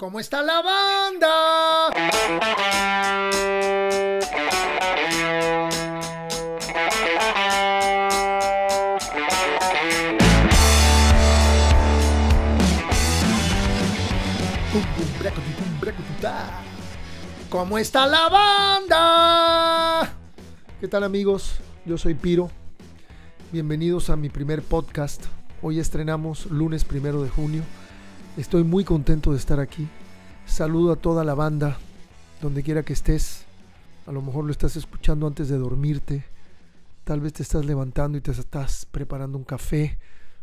¿Cómo está la banda? ¿Cómo está la banda? ¿Qué tal amigos? Yo soy Piro. Bienvenidos a mi primer podcast. Hoy estrenamos lunes primero de junio Estoy muy contento de estar aquí. Saludo a toda la banda, donde quiera que estés. A lo mejor lo estás escuchando antes de dormirte. Tal vez te estás levantando y te estás preparando un café.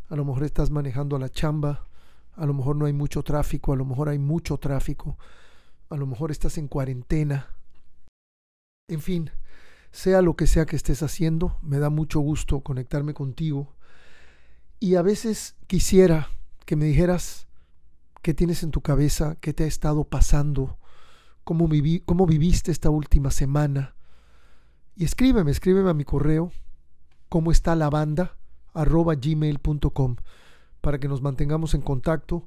A lo mejor estás manejando a la chamba. A lo mejor no hay mucho tráfico. A lo mejor hay mucho tráfico. A lo mejor estás en cuarentena. En fin, sea lo que sea que estés haciendo, me da mucho gusto conectarme contigo. Y a veces quisiera que me dijeras qué tienes en tu cabeza, qué te ha estado pasando, cómo, cómo viviste esta última semana. Y escríbeme, escríbeme a mi correo, cómo está la banda, arroba gmail.com, para que nos mantengamos en contacto.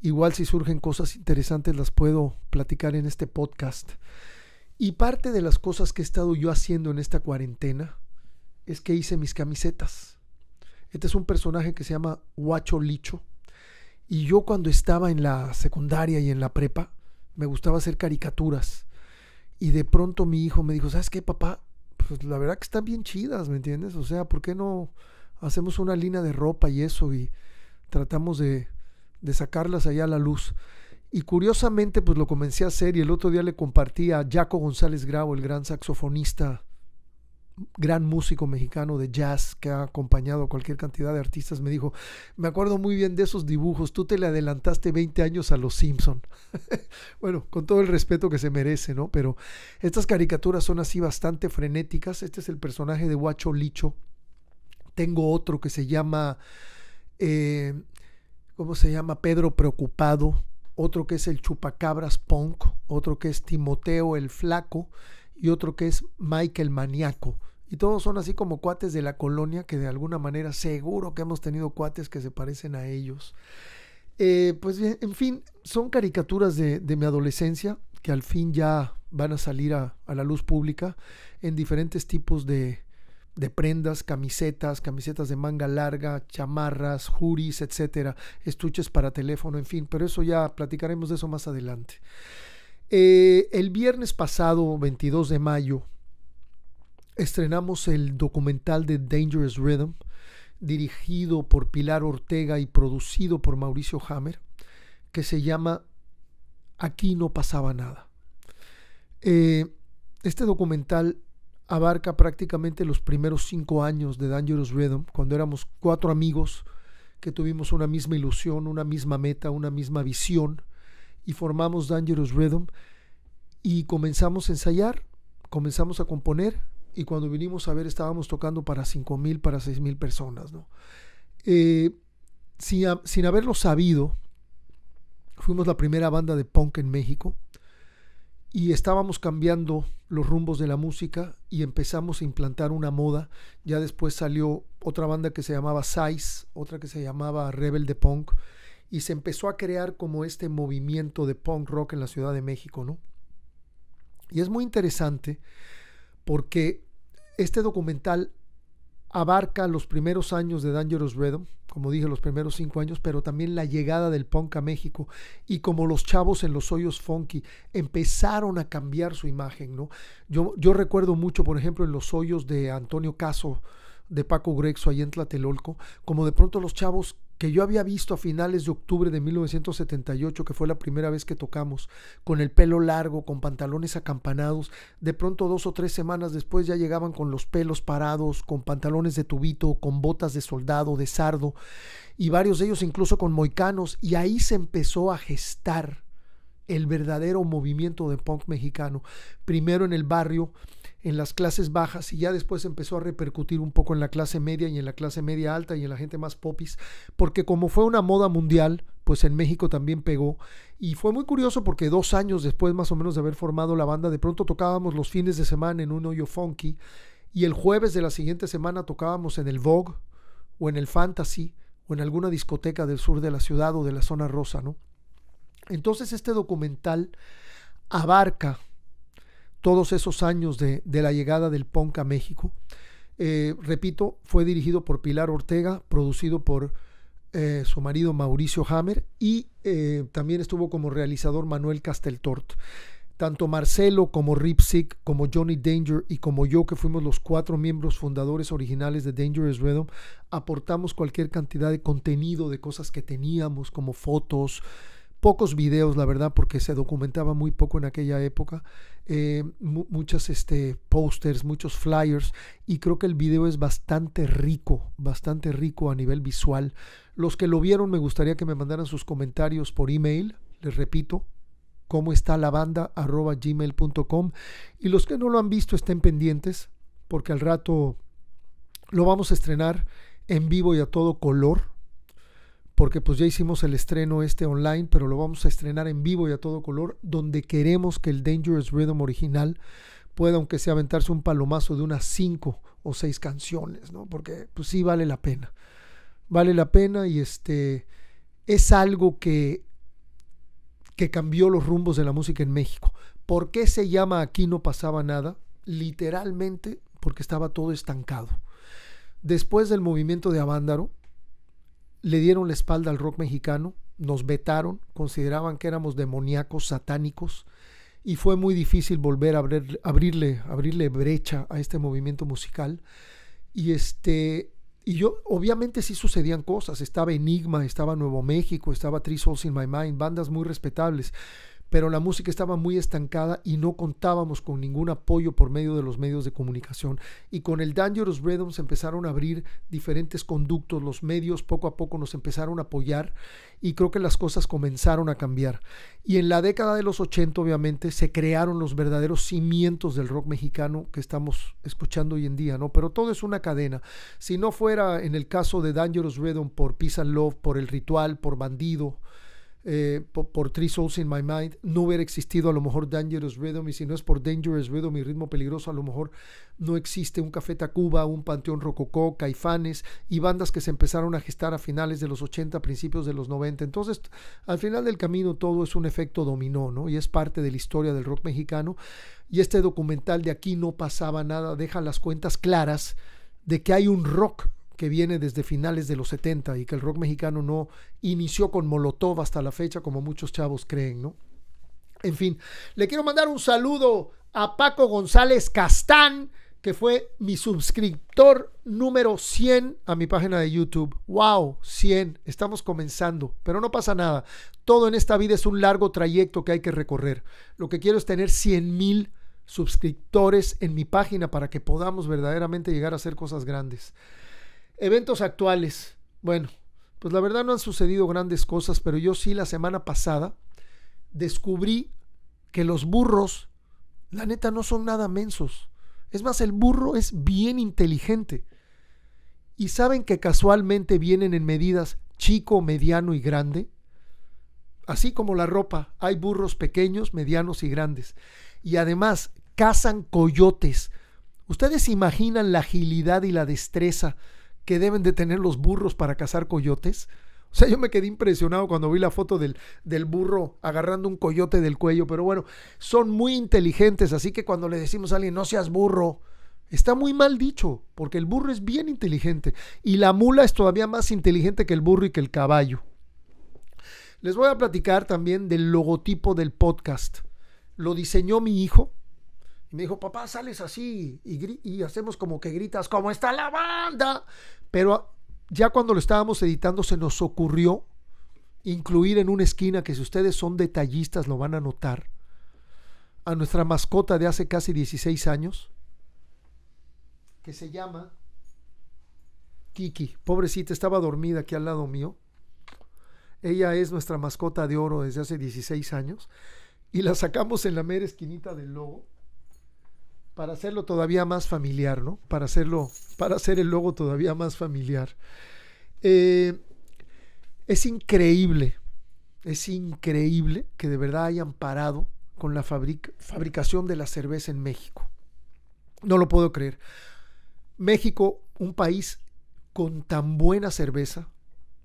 Igual si surgen cosas interesantes las puedo platicar en este podcast. Y parte de las cosas que he estado yo haciendo en esta cuarentena es que hice mis camisetas. Este es un personaje que se llama Huacho Licho y yo cuando estaba en la secundaria y en la prepa, me gustaba hacer caricaturas. Y de pronto mi hijo me dijo, ¿sabes qué, papá? Pues la verdad que están bien chidas, ¿me entiendes? O sea, ¿por qué no hacemos una línea de ropa y eso y tratamos de, de sacarlas allá a la luz? Y curiosamente, pues lo comencé a hacer y el otro día le compartí a Jaco González Grau, el gran saxofonista gran músico mexicano de jazz que ha acompañado a cualquier cantidad de artistas, me dijo, me acuerdo muy bien de esos dibujos, tú te le adelantaste 20 años a los Simpson. bueno, con todo el respeto que se merece, ¿no? Pero estas caricaturas son así bastante frenéticas. Este es el personaje de Huacho Licho. Tengo otro que se llama, eh, ¿cómo se llama? Pedro Preocupado. Otro que es el Chupacabras Punk. Otro que es Timoteo el Flaco y otro que es Michael Maniaco. Y todos son así como cuates de la colonia que de alguna manera seguro que hemos tenido cuates que se parecen a ellos. Eh, pues bien, en fin, son caricaturas de, mi adolescencia que al fin ya van a salir a, la luz pública en diferentes tipos de, de prendas, camisetas, camisetas de manga larga, chamarras, juris, etcétera, estuches para teléfono, en fin, pero eso ya platicaremos de eso más adelante. Eh, el viernes pasado, 22 de mayo, estrenamos el documental de Dangerous Rhythm, dirigido por Pilar Ortega y producido por Mauricio Hammer, que se llama Aquí no pasaba nada. Eh, este documental abarca prácticamente los primeros cinco años de Dangerous Rhythm, cuando éramos cuatro amigos que tuvimos una misma ilusión, una misma meta, una misma visión y formamos Dangerous Rhythm y comenzamos a ensayar, comenzamos a componer y cuando vinimos a ver estábamos tocando para 5.000, para 6.000 personas. ¿no? Eh, sin, sin haberlo sabido, fuimos la primera banda de punk en México y estábamos cambiando los rumbos de la música y empezamos a implantar una moda. Ya después salió otra banda que se llamaba Size, otra que se llamaba Rebel de Punk y se empezó a crear como este movimiento de punk rock en la Ciudad de México, ¿no? Y es muy interesante porque este documental abarca los primeros años de Dangerous Rhythm, como dije, los primeros cinco años, pero también la llegada del punk a México y como los chavos en los hoyos funky empezaron a cambiar su imagen, ¿no? Yo, yo recuerdo mucho, por ejemplo, en los hoyos de Antonio Caso, de Paco Grexo, ahí en Tlatelolco, como de pronto los chavos que yo había visto a finales de octubre de 1978, que fue la primera vez que tocamos, con el pelo largo, con pantalones acampanados, de pronto dos o tres semanas después ya llegaban con los pelos parados, con pantalones de tubito, con botas de soldado, de sardo, y varios de ellos incluso con moicanos, y ahí se empezó a gestar el verdadero movimiento de punk mexicano, primero en el barrio, en las clases bajas y ya después empezó a repercutir un poco en la clase media y en la clase media alta y en la gente más popis, porque como fue una moda mundial, pues en México también pegó. Y fue muy curioso porque dos años después más o menos de haber formado la banda, de pronto tocábamos los fines de semana en un hoyo funky y el jueves de la siguiente semana tocábamos en el Vogue o en el Fantasy o en alguna discoteca del sur de la ciudad o de la zona rosa, ¿no? Entonces este documental abarca todos esos años de, la llegada del punk a México. Eh, repito, fue dirigido por Pilar Ortega, producido por eh, su marido Mauricio Hammer y eh, también estuvo como realizador Manuel Casteltort. Tanto Marcelo como Sick, como Johnny Danger y como yo, que fuimos los cuatro miembros fundadores originales de Dangerous Rhythm, aportamos cualquier cantidad de contenido, de cosas que teníamos, como fotos, pocos videos, la verdad, porque se documentaba muy poco en aquella época, eh, muchas este, posters, muchos flyers, y creo que el video es bastante rico, bastante rico a nivel visual. Los que lo vieron, me gustaría que me mandaran sus comentarios por email, les repito, cómo está la banda, gmail.com, y los que no lo han visto estén pendientes, porque al rato lo vamos a estrenar en vivo y a todo color porque pues ya hicimos el estreno este online, pero lo vamos a estrenar en vivo y a todo color, donde queremos que el Dangerous Rhythm original pueda, aunque sea aventarse un palomazo de unas cinco o seis canciones, ¿no? Porque pues sí vale la pena. Vale la pena y este es algo que que cambió los rumbos de la música en México. ¿Por qué se llama Aquí no pasaba nada? Literalmente porque estaba todo estancado. Después del movimiento de Avándaro, le dieron la espalda al rock mexicano, nos vetaron, consideraban que éramos demoníacos, satánicos, y fue muy difícil volver a abrirle, abrirle brecha a este movimiento musical. Y este y yo, obviamente sí sucedían cosas, estaba Enigma, estaba Nuevo México, estaba Three Souls in My Mind, bandas muy respetables, pero la música estaba muy estancada y no contábamos con ningún apoyo por medio de los medios de comunicación. Y con el Dangerous Rhythm se empezaron a abrir diferentes conductos, los medios poco a poco nos empezaron a apoyar y creo que las cosas comenzaron a cambiar. Y en la década de los 80 obviamente se crearon los verdaderos cimientos del rock mexicano que estamos escuchando hoy en día, ¿no? Pero todo es una cadena. Si no fuera en el caso de Dangerous Rhythm por Peace and Love, por El Ritual, por Bandido, eh, por, Three Souls in My Mind, no hubiera existido a lo mejor Dangerous Rhythm, y si no es por Dangerous Rhythm y Ritmo Peligroso, a lo mejor no existe un Café Tacuba, un Panteón Rococó, Caifanes y bandas que se empezaron a gestar a finales de los 80, principios de los 90. Entonces, al final del camino todo es un efecto dominó, ¿no? Y es parte de la historia del rock mexicano. Y este documental de aquí no pasaba nada, deja las cuentas claras de que hay un rock que viene desde finales de los 70 y que el rock mexicano no inició con Molotov hasta la fecha, como muchos chavos creen, ¿no? En fin, le quiero mandar un saludo a Paco González Castán, que fue mi suscriptor número 100 a mi página de YouTube. ¡Wow! 100. Estamos comenzando, pero no pasa nada. Todo en esta vida es un largo trayecto que hay que recorrer. Lo que quiero es tener 100 mil suscriptores en mi página para que podamos verdaderamente llegar a hacer cosas grandes. Eventos actuales. Bueno, pues la verdad no han sucedido grandes cosas, pero yo sí la semana pasada descubrí que los burros, la neta, no son nada mensos. Es más, el burro es bien inteligente. Y saben que casualmente vienen en medidas chico, mediano y grande. Así como la ropa, hay burros pequeños, medianos y grandes. Y además, cazan coyotes. Ustedes imaginan la agilidad y la destreza que deben de tener los burros para cazar coyotes. O sea, yo me quedé impresionado cuando vi la foto del, del, burro agarrando un coyote del cuello, pero bueno, son muy inteligentes, así que cuando le decimos a alguien, no seas burro, está muy mal dicho, porque el burro es bien inteligente y la mula es todavía más inteligente que el burro y que el caballo. Les voy a platicar también del logotipo del podcast. Lo diseñó mi hijo, y me dijo, papá, sales así y, y hacemos como que gritas, ¿cómo está la banda? Pero ya cuando lo estábamos editando se nos ocurrió incluir en una esquina, que si ustedes son detallistas lo van a notar, a nuestra mascota de hace casi 16 años, que se llama Kiki. Pobrecita, estaba dormida aquí al lado mío. Ella es nuestra mascota de oro desde hace 16 años y la sacamos en la mera esquinita del logo para hacerlo todavía más familiar, ¿no? Para hacerlo, para hacer el logo todavía más familiar. Eh, es increíble, es increíble que de verdad hayan parado con la fabricación de la cerveza en México. No lo puedo creer. México, un país con tan buena cerveza,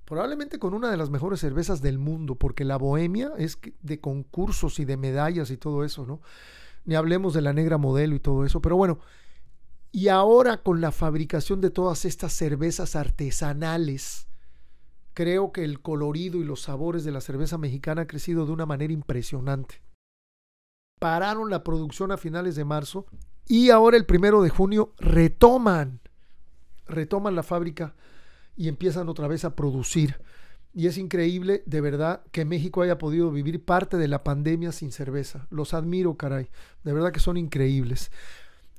probablemente con una de las mejores cervezas del mundo, porque la Bohemia es de concursos y de medallas y todo eso, ¿no? ni hablemos de la negra modelo y todo eso, pero bueno, y ahora con la fabricación de todas estas cervezas artesanales, creo que el colorido y los sabores de la cerveza mexicana ha crecido de una manera impresionante. Pararon la producción a finales de marzo y ahora el primero de junio retoman, retoman la fábrica y empiezan otra vez a producir y es increíble de verdad que México haya podido vivir parte de la pandemia sin cerveza. Los admiro, caray. De verdad que son increíbles.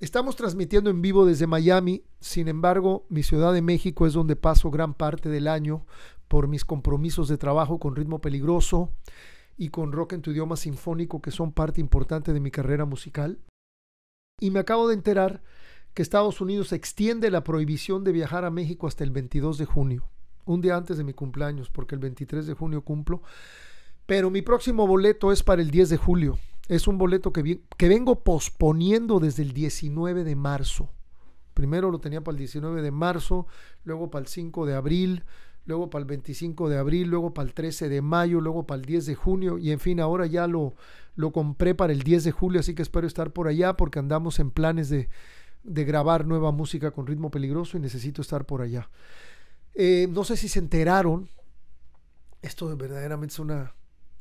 Estamos transmitiendo en vivo desde Miami, sin embargo, mi Ciudad de México es donde paso gran parte del año por mis compromisos de trabajo con ritmo peligroso y con rock en tu idioma sinfónico, que son parte importante de mi carrera musical. Y me acabo de enterar que Estados Unidos extiende la prohibición de viajar a México hasta el 22 de junio un día antes de mi cumpleaños, porque el 23 de junio cumplo. Pero mi próximo boleto es para el 10 de julio. Es un boleto que, que vengo posponiendo desde el 19 de marzo. Primero lo tenía para el 19 de marzo, luego para el 5 de abril, luego para el 25 de abril, luego para el 13 de mayo, luego para el 10 de junio y en fin, ahora ya lo, lo compré para el 10 de julio, así que espero estar por allá porque andamos en planes de, de grabar nueva música con ritmo peligroso y necesito estar por allá. Eh, no sé si se enteraron, esto verdaderamente es una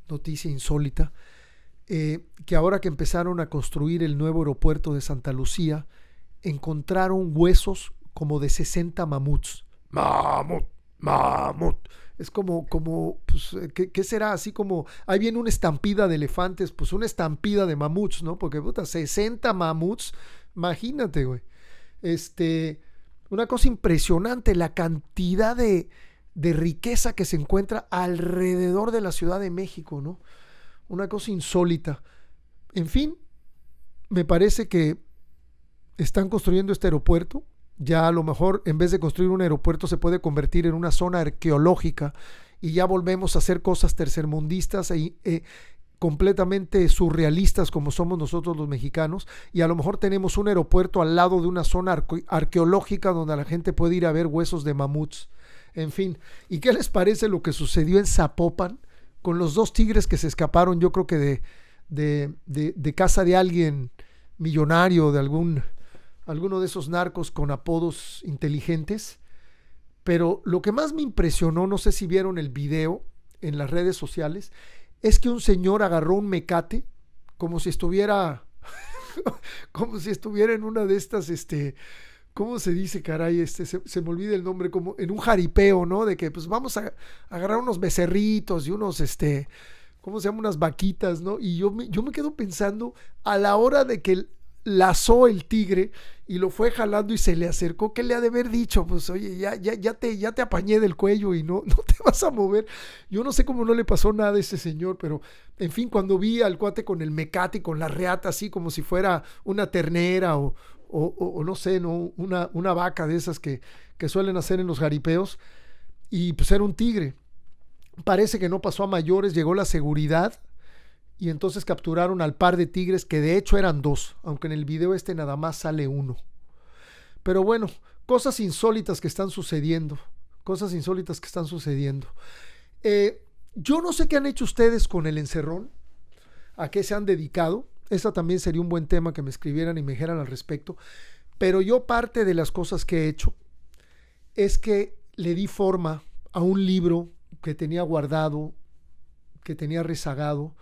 noticia insólita, eh, que ahora que empezaron a construir el nuevo aeropuerto de Santa Lucía, encontraron huesos como de 60 mamuts. Mamut, mamut. Es como, como, pues, ¿qué, ¿qué, será? Así como, ahí viene una estampida de elefantes, pues una estampida de mamuts, ¿no? Porque, puta, 60 mamuts, imagínate, güey. Este, una cosa impresionante, la cantidad de, riqueza que se encuentra alrededor de la Ciudad de México, ¿no? Una cosa insólita. En fin, me parece que están construyendo este aeropuerto. Ya a lo mejor en vez de construir un aeropuerto se puede convertir en una zona arqueológica y ya volvemos a hacer cosas tercermundistas ahí e, e, completamente surrealistas como somos nosotros los mexicanos y a lo mejor tenemos un aeropuerto al lado de una zona arqueológica donde la gente puede ir a ver huesos de mamuts. En fin, ¿y qué les parece lo que sucedió en Zapopan con los dos tigres que se escaparon, yo creo que de, de, de, casa de alguien millonario, de algún, alguno de esos narcos con apodos inteligentes? Pero lo que más me impresionó, no sé si vieron el video en las redes sociales, es que un señor agarró un mecate como si estuviera, como si estuviera en una de estas, este, ¿cómo se dice, caray? Este, se, me olvida el nombre, como en un jaripeo, ¿no? De que pues vamos a, agarrar unos becerritos y unos, este, ¿cómo se llama? Unas vaquitas, ¿no? Y yo yo me quedo pensando a la hora de que el, lazó el tigre y lo fue jalando y se le acercó. ¿Qué le ha de haber dicho? Pues oye, ya, ya, ya, te, ya te apañé del cuello y no, no te vas a mover. Yo no sé cómo no le pasó nada a ese señor, pero en fin, cuando vi al cuate con el mecate, con la reata, así como si fuera una ternera o, o, o, no sé, ¿no? Una, una vaca de esas que, que suelen hacer en los garipeos y pues era un tigre. Parece que no pasó a mayores, llegó la seguridad, y entonces capturaron al par de tigres que de hecho eran dos, aunque en el video este nada más sale uno. Pero bueno, cosas insólitas que están sucediendo, cosas insólitas que están sucediendo. Eh, yo no sé qué han hecho ustedes con el encerrón, a qué se han dedicado. Esa también sería un buen tema que me escribieran y me dijeran al respecto. Pero yo parte de las cosas que he hecho es que le di forma a un libro que tenía guardado, que tenía rezagado,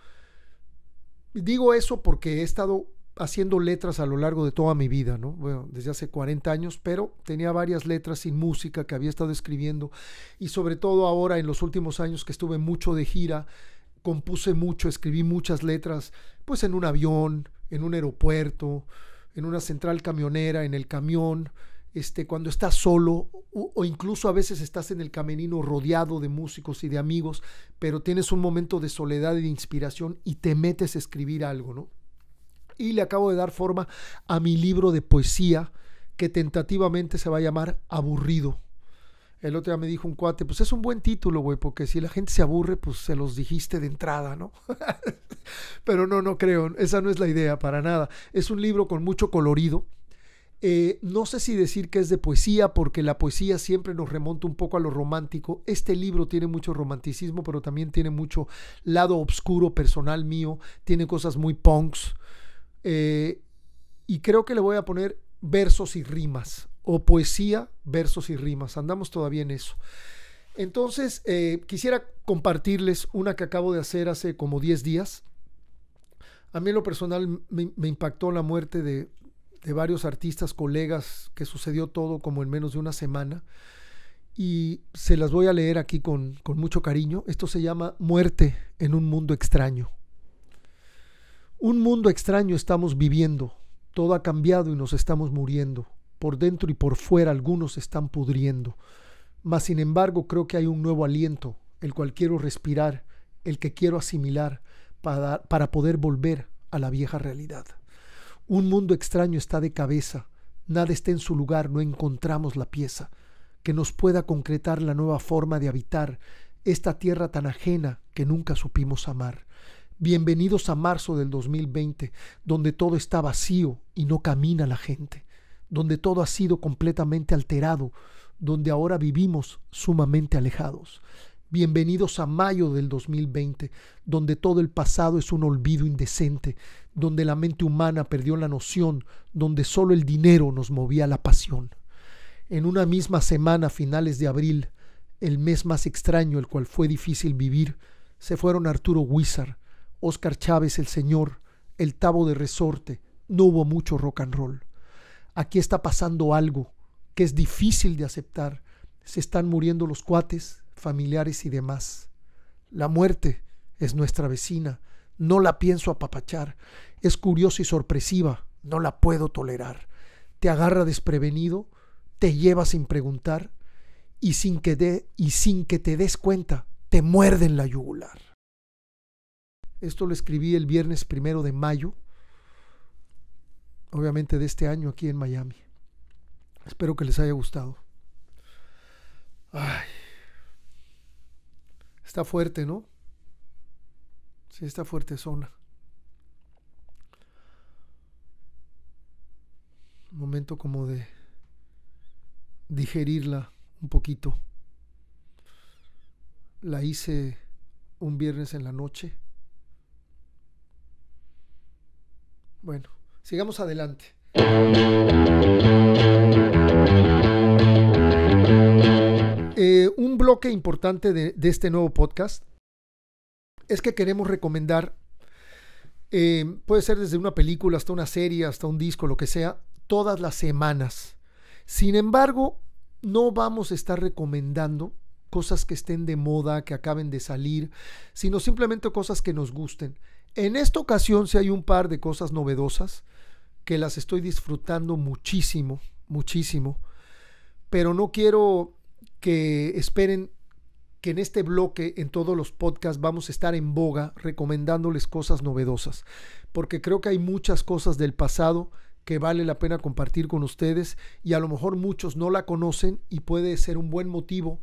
Digo eso porque he estado haciendo letras a lo largo de toda mi vida, ¿no? Bueno, desde hace 40 años, pero tenía varias letras sin música que había estado escribiendo y sobre todo ahora en los últimos años que estuve mucho de gira, compuse mucho, escribí muchas letras, pues en un avión, en un aeropuerto, en una central camionera, en el camión, este, cuando estás solo o, incluso a veces estás en el caminino rodeado de músicos y de amigos, pero tienes un momento de soledad y de inspiración y te metes a escribir algo, ¿no? Y le acabo de dar forma a mi libro de poesía que tentativamente se va a llamar Aburrido. El otro día me dijo un cuate, pues es un buen título, güey, porque si la gente se aburre, pues se los dijiste de entrada, ¿no? Pero no, no creo, esa no es la idea para nada. Es un libro con mucho colorido, eh, no sé si decir que es de poesía, porque la poesía siempre nos remonta un poco a lo romántico. Este libro tiene mucho romanticismo, pero también tiene mucho lado oscuro personal mío. Tiene cosas muy punks. Eh, y creo que le voy a poner versos y rimas. O poesía, versos y rimas. Andamos todavía en eso. Entonces, eh, quisiera compartirles una que acabo de hacer hace como 10 días. A mí lo personal me impactó la muerte de, de varios artistas, colegas, que sucedió todo como en menos de una semana. Y se las voy a leer aquí con, mucho cariño. Esto se llama Muerte en un mundo extraño. Un mundo extraño estamos viviendo. Todo ha cambiado y nos estamos muriendo. Por dentro y por fuera algunos están pudriendo. Mas sin embargo creo que hay un nuevo aliento, el cual quiero respirar, el que quiero asimilar para, para poder volver a la vieja realidad. Un mundo extraño está de cabeza, nada está en su lugar, no encontramos la pieza que nos pueda concretar la nueva forma de habitar esta tierra tan ajena que nunca supimos amar. Bienvenidos a marzo del 2020, donde todo está vacío y no camina la gente, donde todo ha sido completamente alterado, donde ahora vivimos sumamente alejados. Bienvenidos a mayo del 2020, donde todo el pasado es un olvido indecente, donde la mente humana perdió la noción, donde solo el dinero nos movía la pasión. En una misma semana, finales de abril, el mes más extraño, el cual fue difícil vivir, se fueron Arturo Huizar, Óscar Chávez el Señor, el Tabo de Resorte, no hubo mucho rock and roll. Aquí está pasando algo que es difícil de aceptar. Se están muriendo los cuates, familiares y demás. La muerte es nuestra vecina, no la pienso apapachar, es curiosa y sorpresiva, no la puedo tolerar. Te agarra desprevenido, te lleva sin preguntar y sin que, y sin que te des cuenta, te muerde en la yugular. Esto lo escribí el viernes primero de mayo, obviamente de este año aquí en Miami. Espero que les haya gustado. Ay. Está fuerte, ¿no? Sí, está fuerte zona. Momento como de digerirla un poquito. La hice un viernes en la noche. Bueno, sigamos adelante. Eh, un bloque importante de, este nuevo podcast es que queremos recomendar, eh, puede ser desde una película hasta una serie, hasta un disco, lo que sea, todas las semanas. Sin embargo, no vamos a estar recomendando cosas que estén de moda, que acaben de salir, sino simplemente cosas que nos gusten. En esta ocasión si hay un par de cosas novedosas que las estoy disfrutando muchísimo, muchísimo, pero no quiero que esperen que en este bloque, en todos los podcasts, vamos a estar en boga recomendándoles cosas novedosas, porque creo que hay muchas cosas del pasado que vale la pena compartir con ustedes y a lo mejor muchos no la conocen y puede ser un buen motivo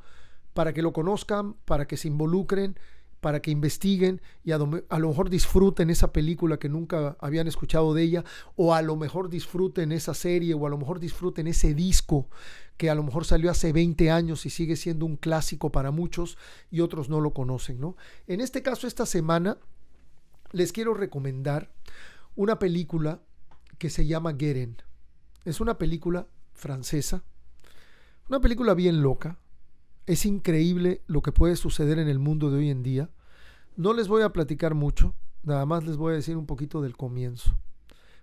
para que lo conozcan, para que se involucren para que investiguen y a, lo mejor disfruten esa película que nunca habían escuchado de ella, o a lo mejor disfruten esa serie, o a lo mejor disfruten ese disco que a lo mejor salió hace 20 años y sigue siendo un clásico para muchos y otros no lo conocen, ¿no? En este caso, esta semana les quiero recomendar una película que se llama geren Es una película francesa, una película bien loca, es increíble lo que puede suceder en el mundo de hoy en día. No les voy a platicar mucho, nada más les voy a decir un poquito del comienzo,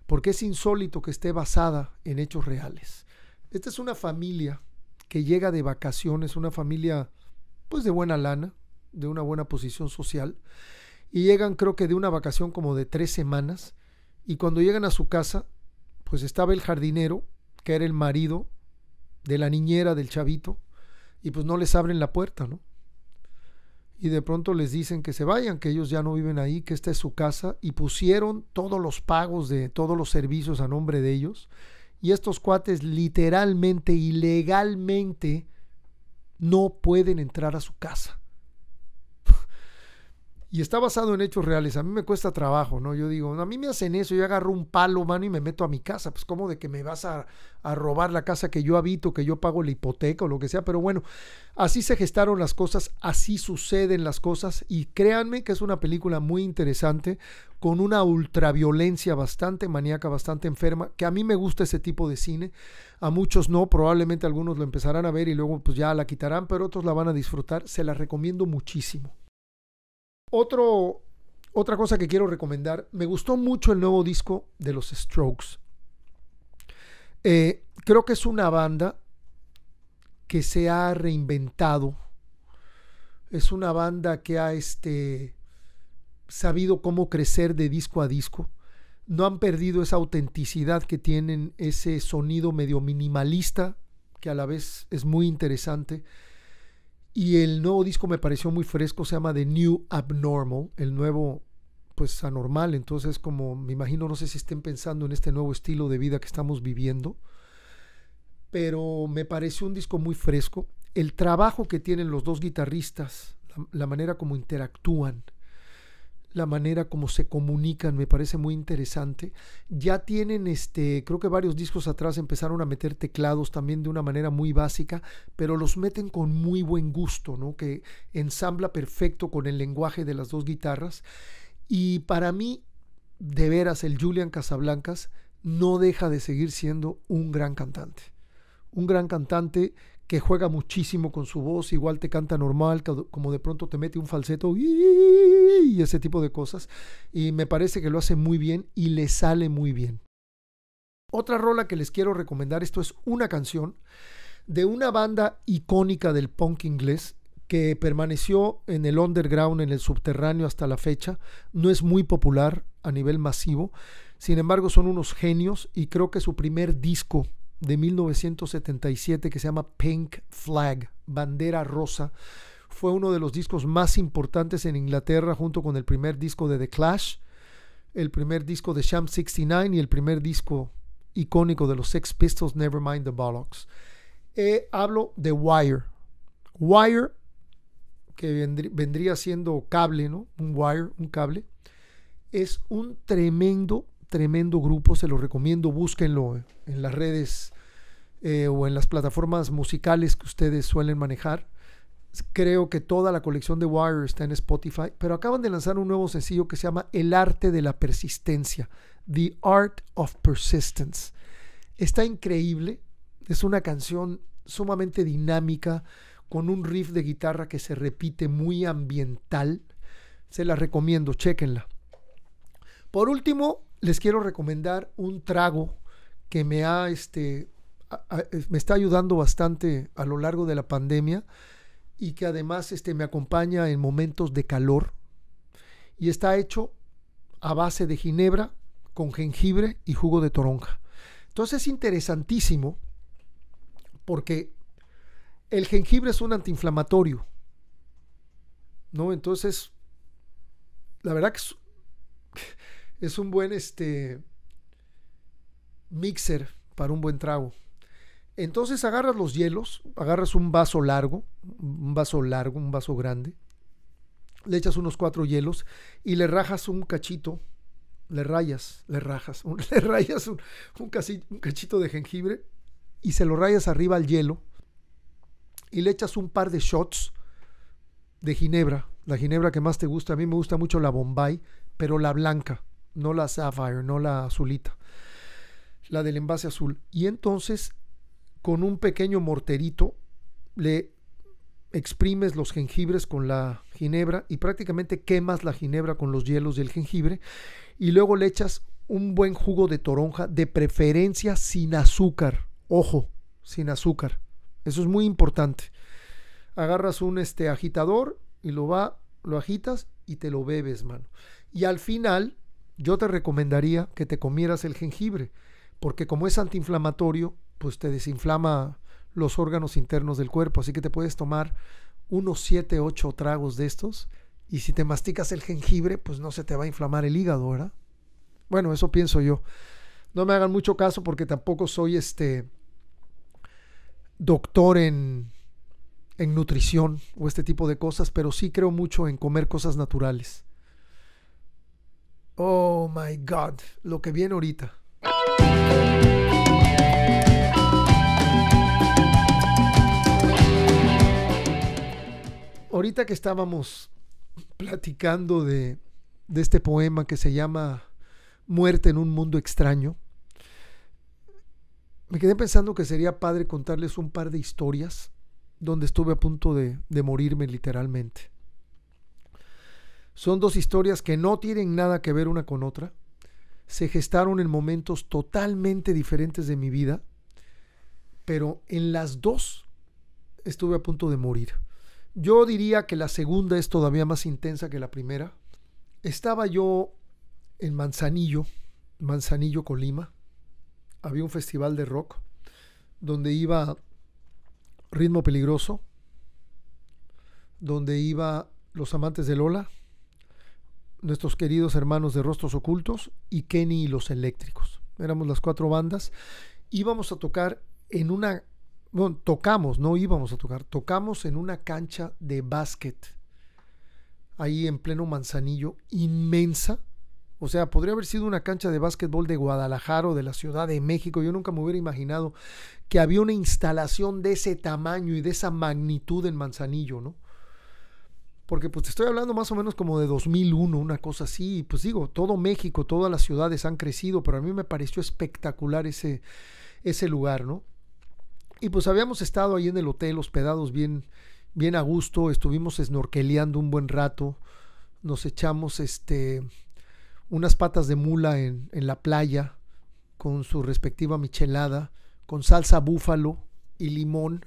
porque es insólito que esté basada en hechos reales. Esta es una familia que llega de vacaciones, una familia pues de buena lana, de una buena posición social, y llegan creo que de una vacación como de tres semanas, y cuando llegan a su casa, pues estaba el jardinero, que era el marido de la niñera del chavito, y pues no les abren la puerta, ¿no? Y de pronto les dicen que se vayan, que ellos ya no viven ahí, que esta es su casa, y pusieron todos los pagos de todos los servicios a nombre de ellos. Y estos cuates literalmente, ilegalmente, no pueden entrar a su casa y está basado en hechos reales. A mí me cuesta trabajo, ¿no? Yo digo, a mí me hacen eso, yo agarro un palo, mano, y me meto a mi casa. Pues como de que me vas a, robar la casa que yo habito, que yo pago la hipoteca o lo que sea. Pero bueno, así se gestaron las cosas, así suceden las cosas. Y créanme que es una película muy interesante, con una ultraviolencia bastante maníaca, bastante enferma, que a mí me gusta ese tipo de cine. A muchos no, probablemente algunos lo empezarán a ver y luego pues ya la quitarán, pero otros la van a disfrutar. Se la recomiendo muchísimo otra cosa que quiero recomendar, me gustó mucho el nuevo disco de los Strokes. Eh, creo que es una banda que se ha reinventado. Es una banda que ha este, sabido cómo crecer de disco a disco. No han perdido esa autenticidad que tienen, ese sonido medio minimalista, que a la vez es muy interesante y el nuevo disco me pareció muy fresco, se llama The New Abnormal, el nuevo pues anormal, entonces como me imagino, no sé si estén pensando en este nuevo estilo de vida que estamos viviendo, pero me pareció un disco muy fresco. El trabajo que tienen los dos guitarristas, la, manera como interactúan, la manera como se comunican, me parece muy interesante. Ya tienen, este, creo que varios discos atrás empezaron a meter teclados también de una manera muy básica, pero los meten con muy buen gusto, ¿no? Que ensambla perfecto con el lenguaje de las dos guitarras. Y para mí, de veras, el Julian Casablancas no deja de seguir siendo un gran cantante. Un gran cantante que juega muchísimo con su voz, igual te canta normal, como de pronto te mete un falseto y ese tipo de cosas. Y me parece que lo hace muy bien y le sale muy bien. Otra rola que les quiero recomendar, esto es una canción de una banda icónica del punk inglés que permaneció en el underground, en el subterráneo hasta la fecha. No es muy popular a nivel masivo. Sin embargo, son unos genios y creo que su primer disco de 1977 que se llama Pink Flag, Bandera Rosa. Fue uno de los discos más importantes en Inglaterra junto con el primer disco de The Clash, el primer disco de Sham 69 y el primer disco icónico de los Sex Pistols, Nevermind the Bollocks. Eh, hablo de Wire. Wire, que vendría siendo cable, ¿no? Un wire, un cable. Es un tremendo tremendo grupo, se lo recomiendo, búsquenlo en las redes eh, o en las plataformas musicales que ustedes suelen manejar. Creo que toda la colección de Wire está en Spotify, pero acaban de lanzar un nuevo sencillo que se llama El arte de la persistencia, The Art of Persistence. Está increíble, es una canción sumamente dinámica, con un riff de guitarra que se repite muy ambiental. Se la recomiendo, chequenla. Por último, les quiero recomendar un trago que me ha, este, me está ayudando bastante a lo largo de la pandemia y que además este, me acompaña en momentos de calor. Y está hecho a base de ginebra con jengibre y jugo de toronja. Entonces es interesantísimo porque el jengibre es un antiinflamatorio. ¿No? Entonces, la verdad que es es un buen este, mixer para un buen trago. Entonces agarras los hielos, agarras un vaso largo, un vaso largo, un vaso grande, le echas unos cuatro hielos y le rajas un cachito, le rayas, le rajas, le rayas un, un cachito de jengibre y se lo rayas arriba al hielo y le echas un par de shots de ginebra, la ginebra que más te gusta, a mí me gusta mucho la Bombay, pero la blanca, no la Sapphire, no la azulita, la del envase azul. Y entonces, con un pequeño morterito, le exprimes los jengibres con la ginebra y prácticamente quemas la ginebra con los hielos del jengibre y luego le echas un buen jugo de toronja, de preferencia sin azúcar. Ojo, sin azúcar. Eso es muy importante. Agarras un este agitador y lo va lo agitas y te lo bebes, mano. Y al final yo te recomendaría que te comieras el jengibre, porque como es antiinflamatorio, pues te desinflama los órganos internos del cuerpo, así que te puedes tomar unos 7, 8 tragos de estos, y si te masticas el jengibre, pues no se te va a inflamar el hígado, ¿verdad? Bueno, eso pienso yo. No me hagan mucho caso porque tampoco soy este doctor en, en nutrición o este tipo de cosas, pero sí creo mucho en comer cosas naturales. Oh my God, lo que viene ahorita. Ahorita que estábamos platicando de, este poema que se llama Muerte en un mundo extraño, me quedé pensando que sería padre contarles un par de historias donde estuve a punto de morirme literalmente. Son dos historias que no tienen nada que ver una con otra. Se gestaron en momentos totalmente diferentes de mi vida, pero en las dos estuve a punto de morir. Yo diría que la segunda es todavía más intensa que la primera. Estaba yo en Manzanillo, Manzanillo, Colima. Había un festival de rock donde iba Ritmo Peligroso, donde iba Los Amantes de Lola, nuestros queridos hermanos de Rostros Ocultos y Kenny y los Eléctricos. Éramos las cuatro bandas. Íbamos a tocar en una... Bueno, tocamos, no íbamos a tocar, tocamos en una cancha de básquet, ahí en pleno manzanillo, inmensa, o sea, podría haber sido una cancha de básquetbol de Guadalajara o de la Ciudad de México. Yo nunca me hubiera imaginado que había una instalación de ese tamaño y de esa magnitud en Manzanillo, ¿no? porque pues te estoy hablando más o menos como de 2001, una cosa así, pues digo, todo México, todas las ciudades han crecido, pero a mí me pareció espectacular ese, ese lugar, ¿no? Y pues habíamos estado ahí en el hotel hospedados bien, bien a gusto, estuvimos snorkeleando un buen rato, nos echamos este, unas patas de mula en la playa con su respectiva michelada, con salsa búfalo y limón,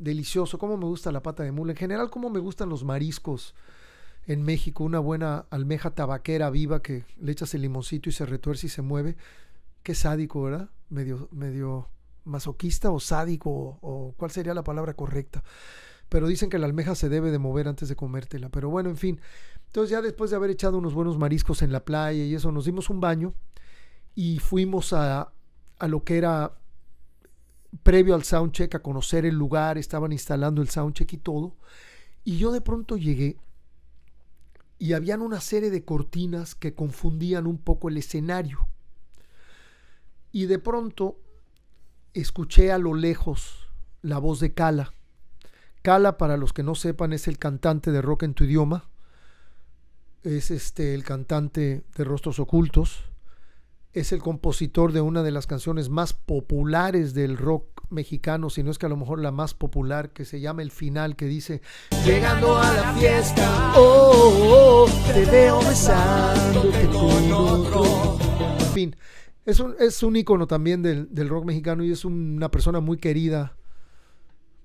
delicioso, cómo me gusta la pata de mula, en general cómo me gustan los mariscos en México, una buena almeja tabaquera viva que le echas el limoncito y se retuerce y se mueve. Qué sádico, ¿verdad? Medio, medio masoquista o sádico, o, cuál sería la palabra correcta. Pero dicen que la almeja se debe de mover antes de comértela. Pero bueno, en fin. Entonces ya después de haber echado unos buenos mariscos en la playa y eso, nos dimos un baño y fuimos a, a lo que era previo al soundcheck a conocer el lugar, estaban instalando el soundcheck y todo. Y yo de pronto llegué y habían una serie de cortinas que confundían un poco el escenario. Y de pronto escuché a lo lejos la voz de Kala Kala para los que no sepan, es el cantante de rock en tu idioma. Es este el cantante de Rostros Ocultos es el compositor de una de las canciones más populares del rock mexicano, si no es que a lo mejor la más popular, que se llama El Final, que dice, llegando a la fiesta, oh, oh, oh te veo besándote con otro. En fin, es un, es un ícono también del, del rock mexicano y es una persona muy querida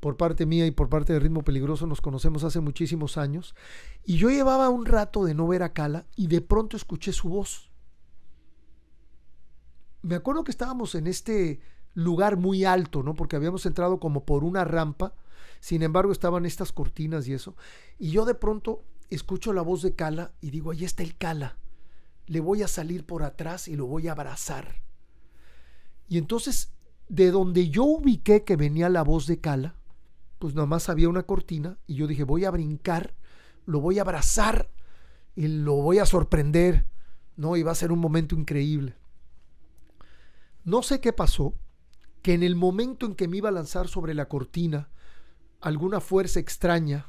por parte mía y por parte de Ritmo Peligroso, nos conocemos hace muchísimos años, y yo llevaba un rato de no ver a Cala y de pronto escuché su voz me acuerdo que estábamos en este lugar muy alto, ¿no? Porque habíamos entrado como por una rampa, sin embargo estaban estas cortinas y eso, y yo de pronto escucho la voz de Cala y digo, ahí está el Cala, le voy a salir por atrás y lo voy a abrazar. Y entonces, de donde yo ubiqué que venía la voz de Cala, pues nada más había una cortina y yo dije, voy a brincar, lo voy a abrazar y lo voy a sorprender, ¿no? Y va a ser un momento increíble. No sé qué pasó, que en el momento en que me iba a lanzar sobre la cortina, alguna fuerza extraña,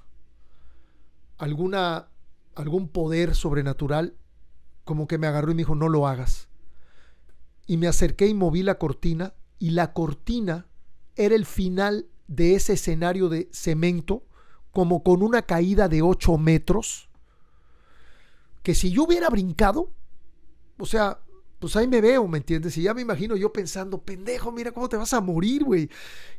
alguna, algún poder sobrenatural, como que me agarró y me dijo, no lo hagas. Y me acerqué y moví la cortina, y la cortina era el final de ese escenario de cemento, como con una caída de 8 metros, que si yo hubiera brincado, o sea, pues, ahí me veo, ¿me entiendes? Y ya me imagino yo pensando, pendejo, mira cómo te vas a morir, güey.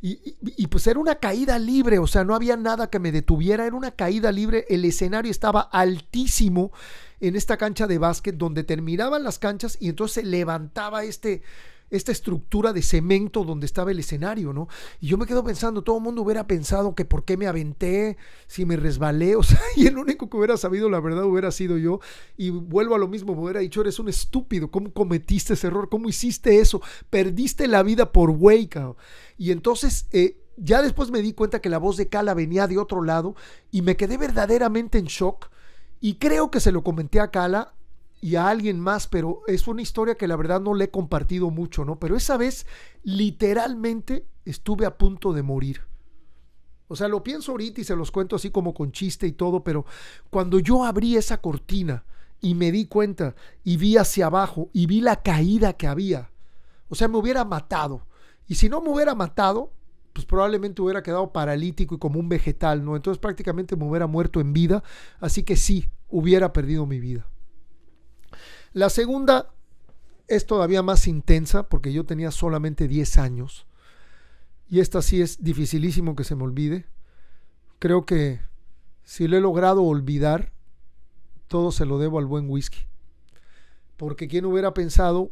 Y, y, pues era una caída libre, o sea, no había nada que me detuviera, era una caída libre, el escenario estaba altísimo en esta cancha de básquet donde terminaban las canchas y entonces se levantaba este esta estructura de cemento donde estaba el escenario, ¿no? Y yo me quedo pensando, todo el mundo hubiera pensado que por qué me aventé, si me resbalé, o sea, y el único que hubiera sabido la verdad hubiera sido yo. Y vuelvo a lo mismo, hubiera dicho, eres un estúpido, ¿cómo cometiste ese error? ¿Cómo hiciste eso? Perdiste la vida por güey, Y entonces... Eh, ya después me di cuenta que la voz de Cala venía de otro lado y me quedé verdaderamente en shock. Y creo que se lo comenté a Cala y a alguien más, pero es una historia que la verdad no le he compartido mucho, ¿no? Pero esa vez literalmente estuve a punto de morir. O sea, lo pienso ahorita y se los cuento así como con chiste y todo, pero cuando yo abrí esa cortina y me di cuenta y vi hacia abajo y vi la caída que había, o sea, me hubiera matado. Y si no me hubiera matado, pues probablemente hubiera quedado paralítico y como un vegetal, ¿no? Entonces prácticamente me hubiera muerto en vida, así que sí, hubiera perdido mi vida. La segunda es todavía más intensa porque yo tenía solamente 10 años. Y esta sí es dificilísimo que se me olvide. Creo que si lo he logrado olvidar, todo se lo debo al buen whisky. Porque quién hubiera pensado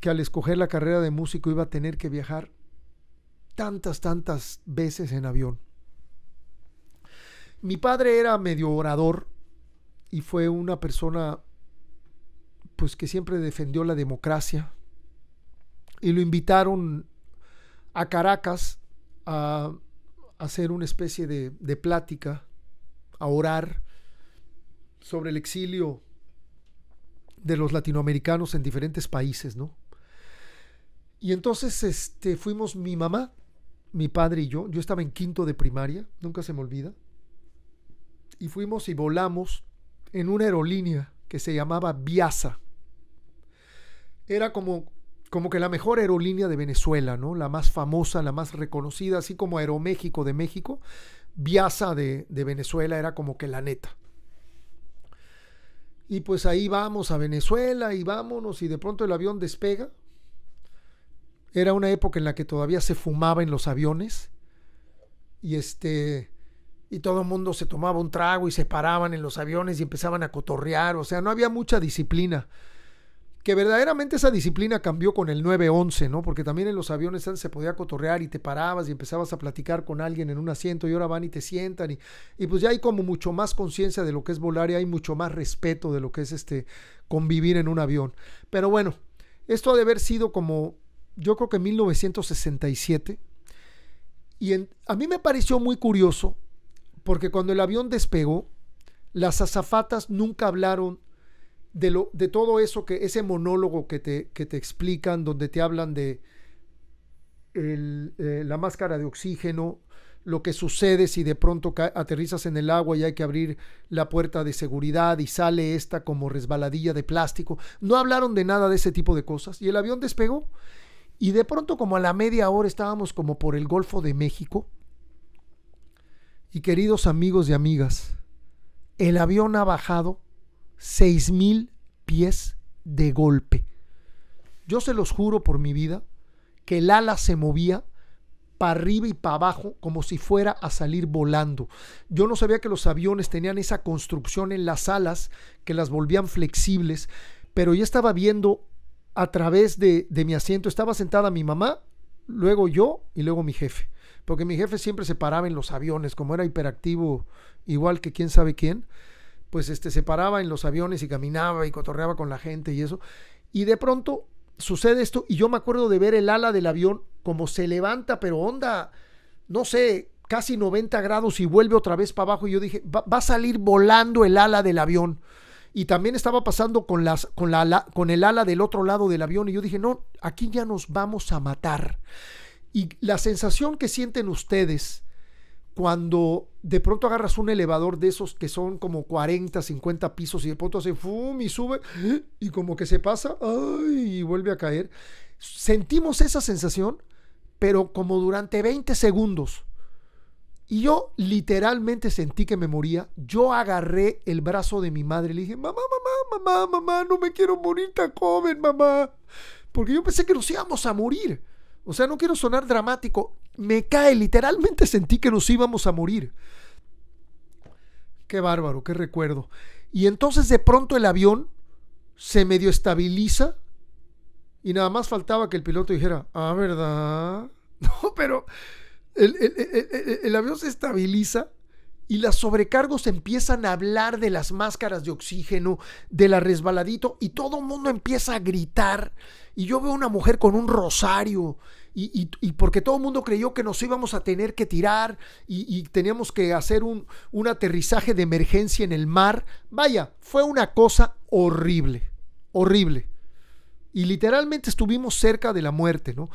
que al escoger la carrera de músico iba a tener que viajar tantas, tantas veces en avión. Mi padre era medio orador y fue una persona pues que siempre defendió la democracia. Y lo invitaron a Caracas a, hacer una especie de, plática, a orar sobre el exilio de los latinoamericanos en diferentes países, ¿no? Y entonces este, fuimos mi mamá, mi padre y yo. Yo estaba en quinto de primaria, nunca se me olvida. Y fuimos y volamos en una aerolínea que se llamaba Viasa era como, como que la mejor aerolínea de Venezuela, ¿no? La más famosa, la más reconocida, así como Aeroméxico de México, Viaza de, Venezuela era como que la neta. Y pues ahí vamos a Venezuela y vámonos y de pronto el avión despega. Era una época en la que todavía se fumaba en los aviones y este y todo el mundo se tomaba un trago y se paraban en los aviones y empezaban a cotorrear, o sea, no había mucha disciplina que verdaderamente esa disciplina cambió con el 911, ¿no? Porque también en los aviones antes se podía cotorrear y te parabas y empezabas a platicar con alguien en un asiento y ahora van y te sientan y, pues ya hay como mucho más conciencia de lo que es volar y hay mucho más respeto de lo que es este convivir en un avión. Pero bueno, esto ha de haber sido como yo creo que 1967 y a mí me pareció muy curioso porque cuando el avión despegó las azafatas nunca hablaron de, lo, de todo eso, que ese monólogo que te, que te explican, donde te hablan de eh, la máscara de oxígeno, lo que sucede si de pronto aterrizas en el agua y hay que abrir la puerta de seguridad y sale esta como resbaladilla de plástico. No hablaron de nada de ese tipo de cosas. Y el avión despegó y de pronto como a la media hora estábamos como por el Golfo de México. Y queridos amigos y amigas, el avión ha bajado 6.000 pies de golpe. Yo se los juro por mi vida que el ala se movía para arriba y para abajo como si fuera a salir volando. Yo no sabía que los aviones tenían esa construcción en las alas que las volvían flexibles, pero yo estaba viendo a través de, de mi asiento, estaba sentada mi mamá, luego yo y luego mi jefe, porque mi jefe siempre se paraba en los aviones, como era hiperactivo, igual que quién sabe quién pues este, se paraba en los aviones y caminaba y cotorreaba con la gente y eso. Y de pronto sucede esto y yo me acuerdo de ver el ala del avión como se levanta, pero onda, no sé, casi 90 grados y vuelve otra vez para abajo. Y yo dije, va, a salir volando el ala del avión. Y también estaba pasando con, las, con, con el ala del otro lado del avión. Y yo dije, no, aquí ya nos vamos a matar. Y la sensación que sienten ustedes cuando de pronto agarras un elevador de esos que son como 40, 50 pisos y de pronto hace fum y sube y como que se pasa ay, y vuelve a caer. Sentimos esa sensación, pero como durante 20 segundos. Y yo literalmente sentí que me moría. Yo agarré el brazo de mi madre y le dije, mamá, mamá, mamá, mamá, no me quiero morir tan joven, mamá. Porque yo pensé que nos íbamos a morir. O sea, no quiero sonar dramático. Me cae, literalmente sentí que nos íbamos a morir. Qué bárbaro, qué recuerdo. Y entonces de pronto el avión se medio estabiliza y nada más faltaba que el piloto dijera, ah, ¿verdad? No, pero el, avión se estabiliza y las sobrecargos empiezan a hablar de las máscaras de oxígeno, de la resbaladito, y todo el mundo empieza a gritar. Y yo veo una mujer con un rosario y, porque todo el mundo creyó que nos íbamos a tener que tirar y, teníamos que hacer un, aterrizaje de emergencia en el mar. Vaya, fue una cosa horrible, horrible. Y literalmente estuvimos cerca de la muerte, ¿no?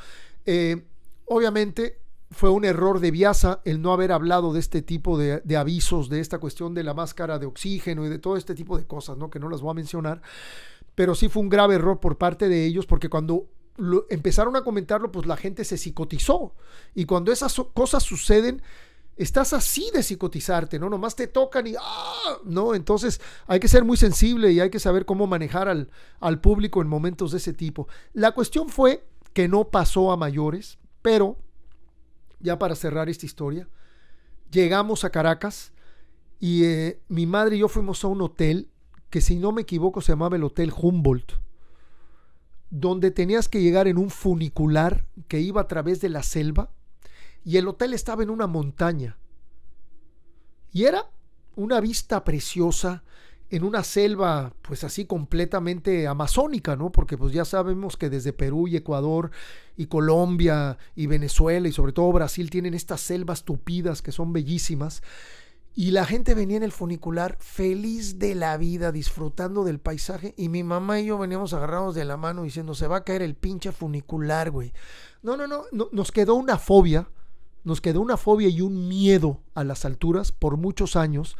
Eh, obviamente fue un error de Viasa el no haber hablado de este tipo de, de, avisos, de esta cuestión de la máscara de oxígeno y de todo este tipo de cosas, ¿no? Que no las voy a mencionar. Pero sí fue un grave error por parte de ellos, porque cuando empezaron a comentarlo, pues la gente se psicotizó. Y cuando esas cosas suceden, estás así de psicotizarte, ¿no? Nomás te tocan y ¡ah! ¿no? Entonces hay que ser muy sensible y hay que saber cómo manejar al, público en momentos de ese tipo. La cuestión fue que no pasó a mayores, pero ya para cerrar esta historia, llegamos a Caracas y eh, mi madre y yo fuimos a un hotel que si no me equivoco se llamaba el Hotel Humboldt donde tenías que llegar en un funicular que iba a través de la selva y el hotel estaba en una montaña. Y era una vista preciosa en una selva pues así completamente amazónica, ¿no? Porque pues ya sabemos que desde Perú y Ecuador y Colombia y Venezuela y sobre todo Brasil tienen estas selvas tupidas que son bellísimas y la gente venía en el funicular feliz de la vida, disfrutando del paisaje. Y mi mamá y yo veníamos agarrados de la mano diciendo, se va a caer el pinche funicular, güey. No, no, no, nos quedó una fobia, nos quedó una fobia y un miedo a las alturas por muchos años.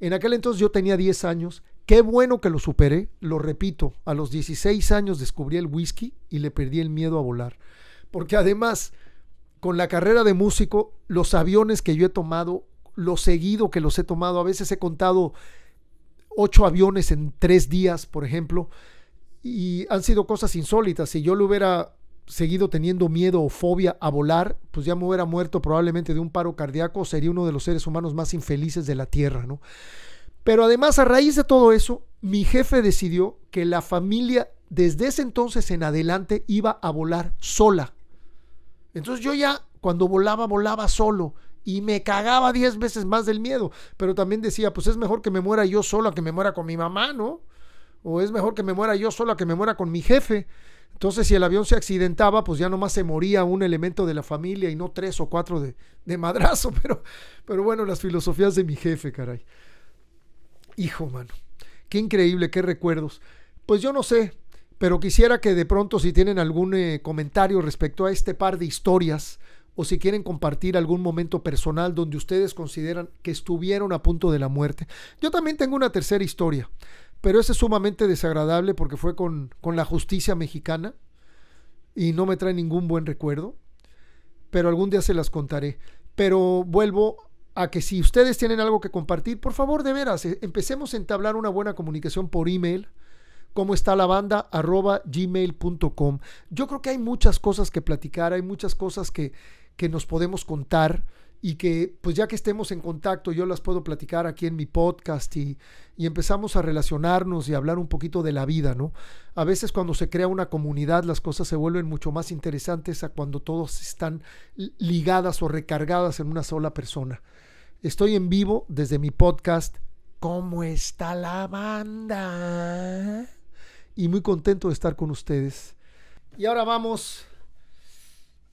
En aquel entonces yo tenía 10 años. Qué bueno que lo superé, lo repito, a los 16 años descubrí el whisky y le perdí el miedo a volar. Porque además, con la carrera de músico, los aviones que yo he tomado lo seguido que los he tomado. A veces he contado ocho aviones en tres días, por ejemplo, y han sido cosas insólitas. Si yo lo hubiera seguido teniendo miedo o fobia a volar, pues ya me hubiera muerto probablemente de un paro cardíaco, sería uno de los seres humanos más infelices de la Tierra, ¿no? Pero además, a raíz de todo eso, mi jefe decidió que la familia desde ese entonces en adelante iba a volar sola. Entonces yo ya, cuando volaba, volaba solo y me cagaba diez veces más del miedo. Pero también decía, pues es mejor que me muera yo solo a que me muera con mi mamá, ¿no? O es mejor que me muera yo solo a que me muera con mi jefe. Entonces, si el avión se accidentaba, pues ya nomás se moría un elemento de la familia y no tres o cuatro de, madrazo. Pero, pero bueno, las filosofías de mi jefe, caray. Hijo, mano. Qué increíble, qué recuerdos. Pues yo no sé, pero quisiera que de pronto si tienen algún eh, comentario respecto a este par de historias, o si quieren compartir algún momento personal donde ustedes consideran que estuvieron a punto de la muerte. Yo también tengo una tercera historia, pero esa es sumamente desagradable porque fue con, con la justicia mexicana y no me trae ningún buen recuerdo, pero algún día se las contaré. Pero vuelvo a que si ustedes tienen algo que compartir, por favor, de veras, eh, empecemos a entablar una buena comunicación por email cómo está la banda gmail.com. Yo creo que hay muchas cosas que platicar, hay muchas cosas que, que nos podemos contar y que pues ya que estemos en contacto yo las puedo platicar aquí en mi podcast y, empezamos a relacionarnos y hablar un poquito de la vida, ¿no? A veces cuando se crea una comunidad las cosas se vuelven mucho más interesantes a cuando todos están ligadas o recargadas en una sola persona. Estoy en vivo desde mi podcast ¿Cómo está la banda? Y muy contento de estar con ustedes. Y ahora vamos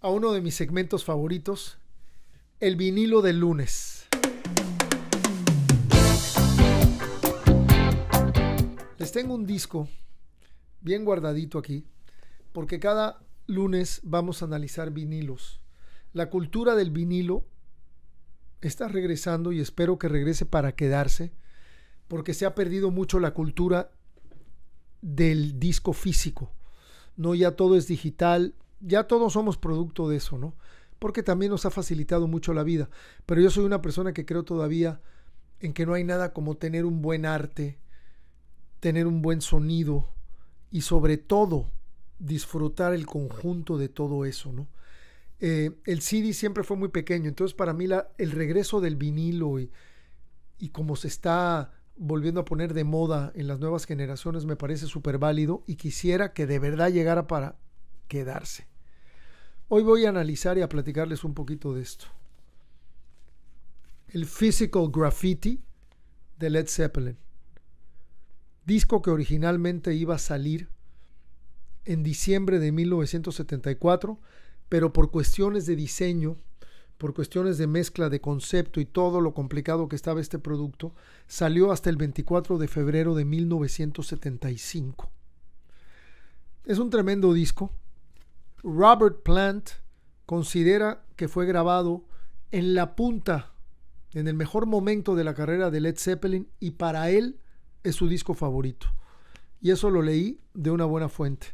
a uno de mis segmentos favoritos, el vinilo del lunes. Les tengo un disco bien guardadito aquí, porque cada lunes vamos a analizar vinilos. La cultura del vinilo está regresando y espero que regrese para quedarse, porque se ha perdido mucho la cultura del disco físico. No ya todo es digital, ya todos somos producto de eso, ¿no? Porque también nos ha facilitado mucho la vida. Pero yo soy una persona que creo todavía en que no hay nada como tener un buen arte, tener un buen sonido y sobre todo disfrutar el conjunto de todo eso, ¿no? Eh, el CD siempre fue muy pequeño, entonces para mí el regreso del vinilo y, cómo como se está volviendo a poner de moda en las nuevas generaciones me parece súper válido y quisiera que de verdad llegara para quedarse. Hoy voy a analizar y a platicarles un poquito de esto. El Physical Graffiti de Led Zeppelin. Disco que originalmente iba a salir en diciembre de 1974, pero por cuestiones de diseño, por cuestiones de mezcla de concepto y todo lo complicado que estaba este producto, salió hasta el 24 de febrero de 1975. Es un tremendo disco. Robert Plant considera que fue grabado en la punta, en el mejor momento de la carrera de Led Zeppelin y para él es su disco favorito. Y eso lo leí de una buena fuente.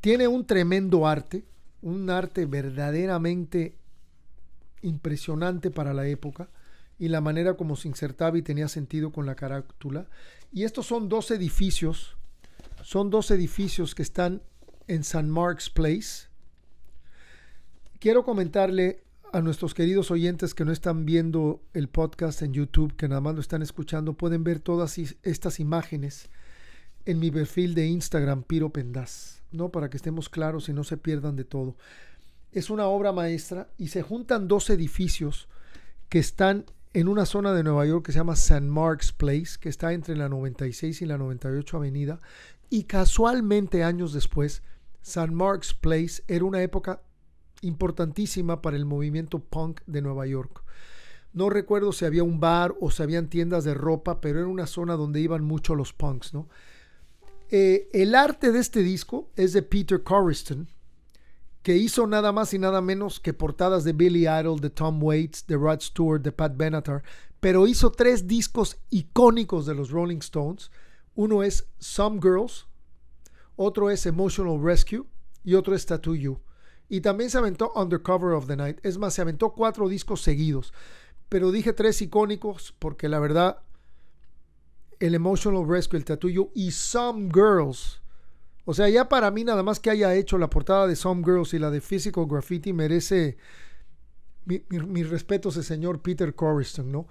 Tiene un tremendo arte, un arte verdaderamente impresionante para la época y la manera como se insertaba y tenía sentido con la carátula. Y estos son dos edificios, son dos edificios que están en San Mark's Place. Quiero comentarle a nuestros queridos oyentes que no están viendo el podcast en YouTube, que nada más lo están escuchando, pueden ver todas estas imágenes en mi perfil de Instagram, Piro Pendaz, ¿no? Para que estemos claros y no se pierdan de todo. Es una obra maestra y se juntan dos edificios que están en una zona de Nueva York que se llama San Mark's Place, que está entre la 96 y la 98 Avenida, y casualmente años después San Mark's Place era una época importantísima para el movimiento punk de Nueva York. No recuerdo si había un bar o si habían tiendas de ropa, pero era una zona donde iban mucho los punks, eh, el arte de este disco es de Peter Corriston, que hizo nada más y nada menos que portadas de Billy Idol, de Tom Waits, de Rod Stewart, de Pat Benatar, pero hizo tres discos icónicos de los Rolling Stones. Uno es Some Girls, otro es Emotional Rescue y otro es Tattoo You. Y también se aventó Undercover of the Night. Es más, se aventó cuatro discos seguidos. Pero dije tres icónicos porque la verdad, el Emotional Rescue, el Tattoo You y Some Girls. O sea, ya para mí nada más que haya hecho la portada de Some Girls y la de Physical Graffiti merece mis respetos ese señor Peter Corriston, ¿no?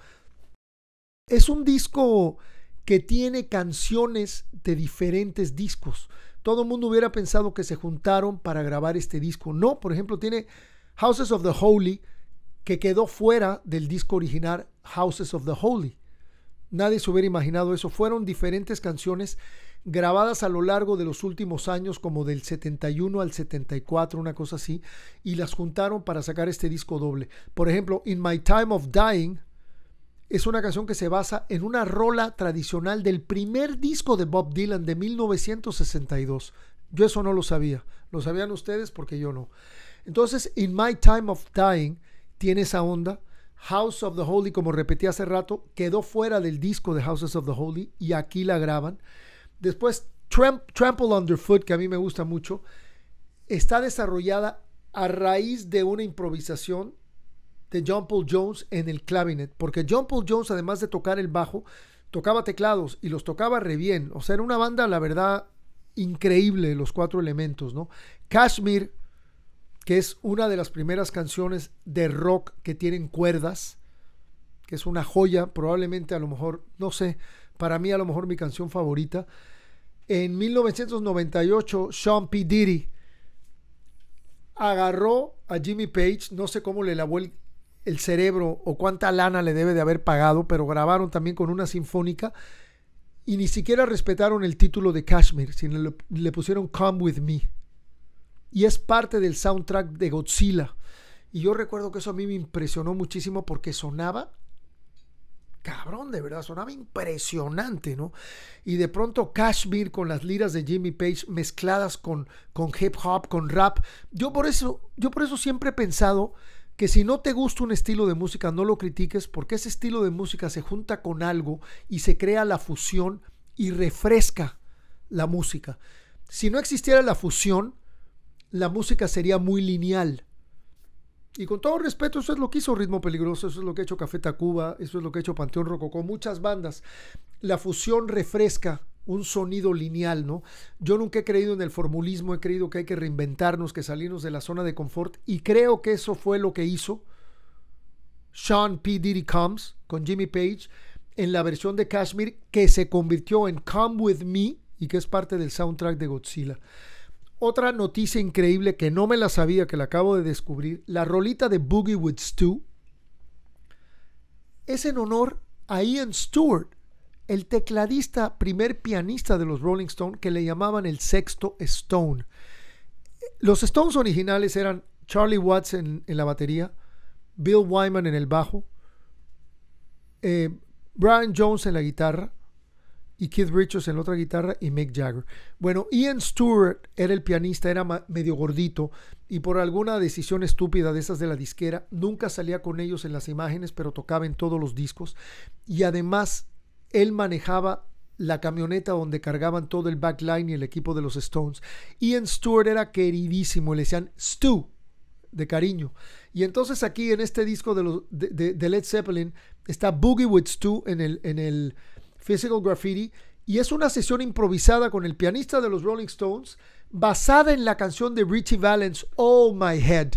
Es un disco que tiene canciones de diferentes discos todo el mundo hubiera pensado que se juntaron para grabar este disco. No, por ejemplo, tiene Houses of the Holy, que quedó fuera del disco original Houses of the Holy. Nadie se hubiera imaginado eso. Fueron diferentes canciones grabadas a lo largo de los últimos años, como del 71 al 74, una cosa así, y las juntaron para sacar este disco doble. Por ejemplo, In My Time of Dying, es una canción que se basa en una rola tradicional del primer disco de Bob Dylan de 1962. Yo eso no lo sabía. Lo sabían ustedes porque yo no. Entonces, In My Time of Dying tiene esa onda. House of the Holy, como repetí hace rato, quedó fuera del disco de Houses of the Holy y aquí la graban. Después, Trample Underfoot, que a mí me gusta mucho, está desarrollada a raíz de una improvisación de John Paul Jones en el clavinet, porque John Paul Jones, además de tocar el bajo, tocaba teclados y los tocaba re bien. O sea, era una banda, la verdad, increíble, los cuatro elementos, ¿no? Kashmir, que es una de las primeras canciones de rock que tienen cuerdas, que es una joya, probablemente a lo mejor, no sé, para mí a lo mejor mi canción favorita. En 1998, Sean P. Diddy agarró a Jimmy Page, no sé cómo le lavó el, el cerebro o cuánta lana le debe de haber pagado, pero grabaron también con una sinfónica y ni siquiera respetaron el título de Kashmir, sino le, pusieron Come With Me. Y es parte del soundtrack de Godzilla. Y yo recuerdo que eso a mí me impresionó muchísimo porque sonaba cabrón, de verdad, sonaba impresionante, ¿no? Y de pronto Kashmir con las liras de Jimmy Page mezcladas con, con hip hop, con rap. Yo por eso, yo por eso siempre he pensado que si no te gusta un estilo de música no lo critiques porque ese estilo de música se junta con algo y se crea la fusión y refresca la música. Si no existiera la fusión, la música sería muy lineal. Y con todo respeto, eso es lo que hizo Ritmo Peligroso, eso es lo que ha hecho Café Tacuba, eso es lo que ha hecho Panteón Rococó, muchas bandas. La fusión refresca un sonido lineal, ¿no? Yo nunca he creído en el formulismo, he creído que hay que reinventarnos, que salirnos de la zona de confort, y creo que eso fue lo que hizo Sean P. Diddy Combs con Jimmy Page en la versión de Kashmir que se convirtió en Come With Me y que es parte del soundtrack de Godzilla. Otra noticia increíble que no me la sabía, que la acabo de descubrir, la rolita de Boogie with Stu es en honor a Ian Stewart, el tecladista, primer pianista de los Rolling Stones, que le llamaban el sexto Stone. Los Stones originales eran Charlie Watts en, la batería, Bill Wyman en el bajo, eh, Brian Jones en la guitarra y Keith Richards en la otra guitarra y Mick Jagger. Bueno, Ian Stewart era el pianista, era medio gordito y por alguna decisión estúpida de esas de la disquera, nunca salía con ellos en las imágenes, pero tocaba en todos los discos y además él manejaba la camioneta donde cargaban todo el backline y el equipo de los Stones. Ian Stewart era queridísimo, le decían Stu, de cariño. Y entonces aquí en este disco de, Led Zeppelin está Boogie with Stu en el, en el Physical Graffiti y es una sesión improvisada con el pianista de los Rolling Stones basada en la canción de Richie Valens, Oh My Head.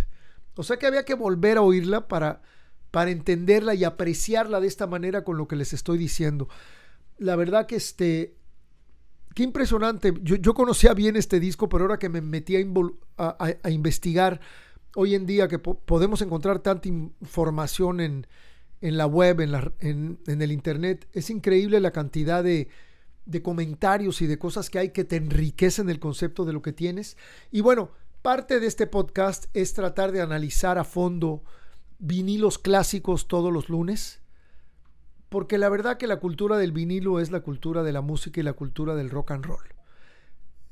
O sea que había que volver a oírla para, para entenderla y apreciarla de esta manera con lo que les estoy diciendo. La verdad que este, qué impresionante. Yo, conocía bien este disco, pero ahora que me metí a, investigar, hoy en día que podemos encontrar tanta información en, la web, en, en, en, el Internet, es increíble la cantidad de, de comentarios y de cosas que hay que te enriquecen el concepto de lo que tienes. Y bueno, parte de este podcast es tratar de analizar a fondo vinilos clásicos todos los lunes, porque la verdad que la cultura del vinilo es la cultura de la música y la cultura del rock and roll.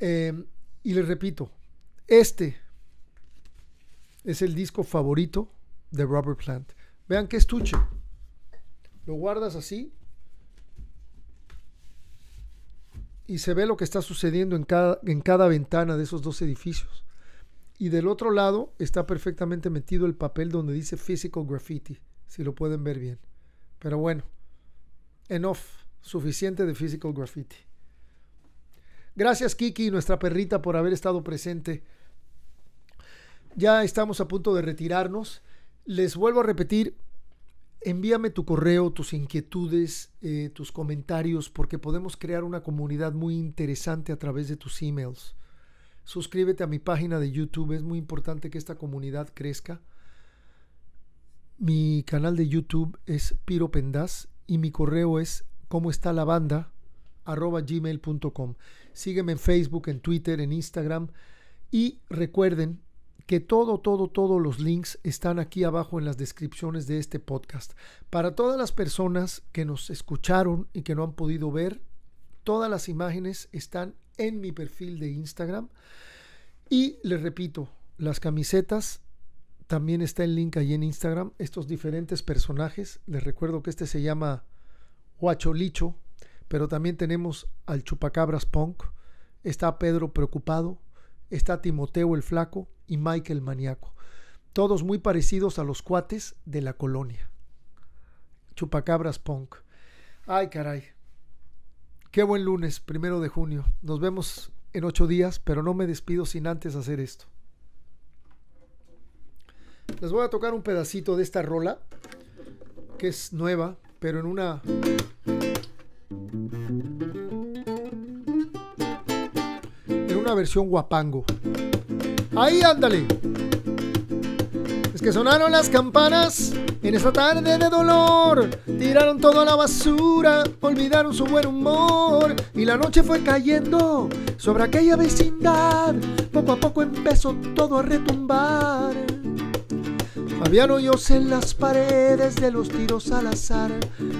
Em, y les repito, este es el disco favorito de Robert Plant. Vean qué estuche. Lo guardas así y se ve lo que está sucediendo en cada, en cada ventana de esos dos edificios. Y del otro lado está perfectamente metido el papel donde dice physical graffiti, si lo pueden ver bien. Pero bueno, enough, suficiente de physical graffiti. Gracias Kiki, nuestra perrita, por haber estado presente. Ya estamos a punto de retirarnos. Les vuelvo a repetir, envíame tu correo, tus inquietudes, eh, tus comentarios, porque podemos crear una comunidad muy interesante a través de tus emails. Suscríbete a mi página de YouTube. Es muy importante que esta comunidad crezca. Mi canal de YouTube es Piro y mi correo es ¿Cómo está la banda gmail.com. Sígueme en Facebook, en Twitter, en Instagram y recuerden que todo, todo, todos los links están aquí abajo en las descripciones de este podcast. Para todas las personas que nos escucharon y que no han podido ver, todas las imágenes están en mi perfil de Instagram. Y les repito, las camisetas también está el link ahí en Instagram. Estos diferentes personajes. Les recuerdo que este se llama Huacholicho. Pero también tenemos al Chupacabras Punk. Está Pedro Preocupado. Está Timoteo el Flaco. Y Mike el Maniaco. Todos muy parecidos a los cuates de la colonia. Chupacabras Punk. Ay, caray. Qué buen lunes, primero de junio. Nos vemos en ocho días, pero no me despido sin antes hacer esto. Les voy a tocar un pedacito de esta rola, que es nueva, pero en una... En una versión guapango. Ahí ándale que sonaron las campanas en esta tarde de dolor. Tiraron todo a la basura, olvidaron su buen humor. Y la noche fue cayendo sobre aquella vecindad. Poco a poco empezó todo a retumbar. Habían hoyos en las paredes de los tiros al azar,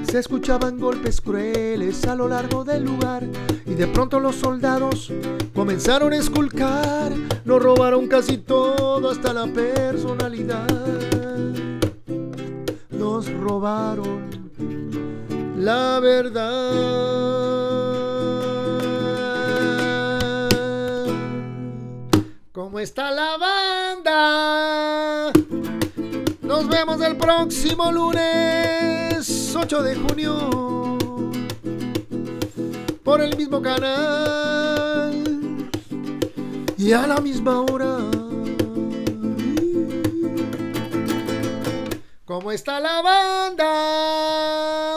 se escuchaban golpes crueles a lo largo del lugar y de pronto los soldados comenzaron a esculcar, nos robaron casi todo hasta la personalidad, nos robaron la verdad. ¿Cómo está la banda? Nos vemos el próximo lunes 8 de junio por el mismo canal y a la misma hora. ¿Cómo está la banda?